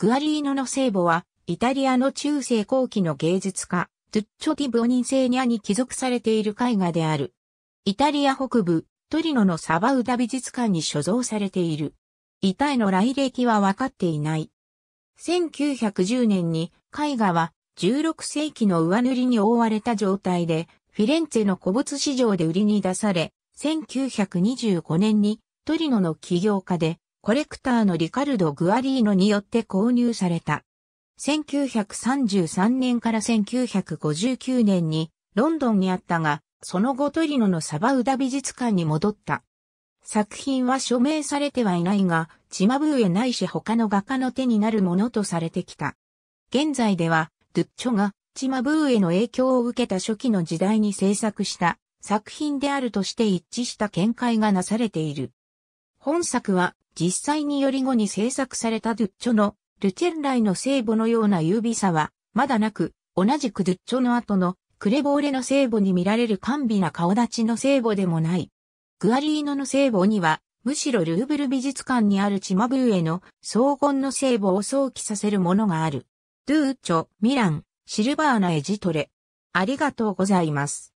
グアリーノの聖母は、イタリアの中世後期の芸術家、トゥッチョ・ディ・ボニンセーニャに帰属されている絵画である。イタリア北部、トリノのサバウダ美術館に所蔵されている。遺体の来歴は分かっていない。1910年に絵画は16世紀の上塗りに覆われた状態で、フィレンツェの古物市場で売りに出され、1925年にトリノの起業家でコレクターのリカルド・グアリーノによって購入された。1933年から1959年にロンドンにあったが、その後トリノのサバウダ美術館に戻った。作品は署名されてはいないが、チマブーエないし他の画家の手になるものとされてきた。現在では、ドゥッチョがチマブーエの影響を受けた初期の時代に制作した作品であるとして一致した見解がなされている。本作は実際により後に制作されたドゥッチョのルチェンライの聖母のような優美さは、まだなく、同じくドゥッチョの後のクレボーレの聖母に見られる甘美な顔立ちの聖母でもない。グアリーノの聖母には、むしろルーブル美術館にあるチマブーへの荘厳の聖母を想起させるものがある。ドゥーチョ、ミラン、シルバーナエジトレ。ありがとうございます。